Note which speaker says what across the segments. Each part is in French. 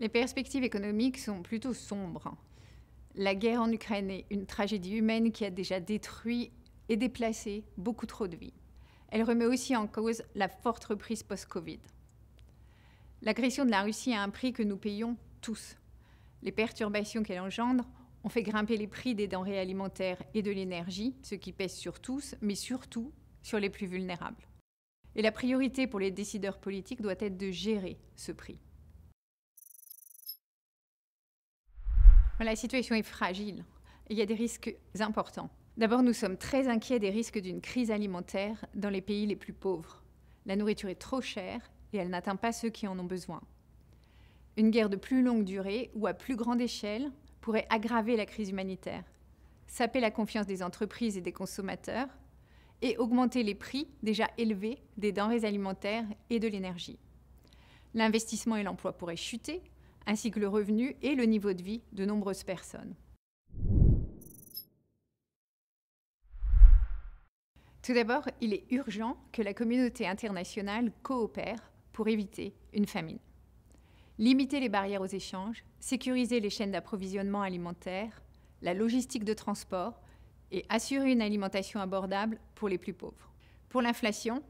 Speaker 1: Les perspectives économiques sont plutôt sombres. La guerre en Ukraine est une tragédie humaine qui a déjà détruit et déplacé beaucoup trop de vies. Elle remet aussi en cause la forte reprise post-Covid. L'agression de la Russie a un prix que nous payons tous. Les perturbations qu'elle engendre ont fait grimper les prix des denrées alimentaires et de l'énergie, ce qui pèse sur tous, mais surtout sur les plus vulnérables. Et la priorité pour les décideurs politiques doit être de gérer ce prix. La situation est fragile. Il y a des risques importants. D'abord, nous sommes très inquiets des risques d'une crise alimentaire dans les pays les plus pauvres. La nourriture est trop chère et elle n'atteint pas ceux qui en ont besoin. Une guerre de plus longue durée ou à plus grande échelle pourrait aggraver la crise humanitaire, saper la confiance des entreprises et des consommateurs et augmenter les prix déjà élevés des denrées alimentaires et de l'énergie. L'investissement et l'emploi pourraient chuter ainsi que le revenu et le niveau de vie de nombreuses personnes. Tout d'abord, il est urgent que la communauté internationale coopère pour éviter une famine. Limiter les barrières aux échanges, sécuriser les chaînes d'approvisionnement alimentaire, la logistique de transport et assurer une alimentation abordable pour les plus pauvres. Pour l'inflation,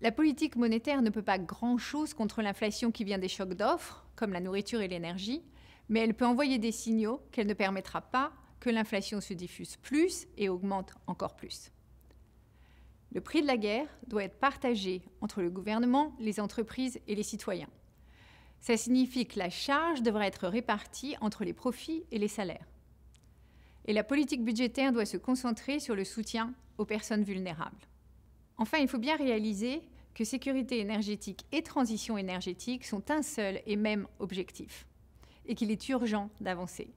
Speaker 1: la politique monétaire ne peut pas grand-chose contre l'inflation qui vient des chocs d'offres, comme la nourriture et l'énergie, mais elle peut envoyer des signaux qu'elle ne permettra pas que l'inflation se diffuse plus et augmente encore plus. Le prix de la guerre doit être partagé entre le gouvernement, les entreprises et les citoyens. Ça signifie que la charge devra être répartie entre les profits et les salaires. Et la politique budgétaire doit se concentrer sur le soutien aux personnes vulnérables. Enfin, il faut bien réaliser que sécurité énergétique et transition énergétique sont un seul et même objectif, et qu'il est urgent d'avancer.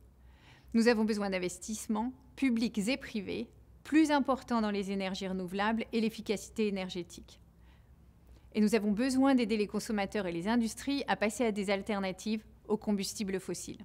Speaker 1: Nous avons besoin d'investissements publics et privés plus importants dans les énergies renouvelables et l'efficacité énergétique. Et nous avons besoin d'aider les consommateurs et les industries à passer à des alternatives aux combustibles fossiles.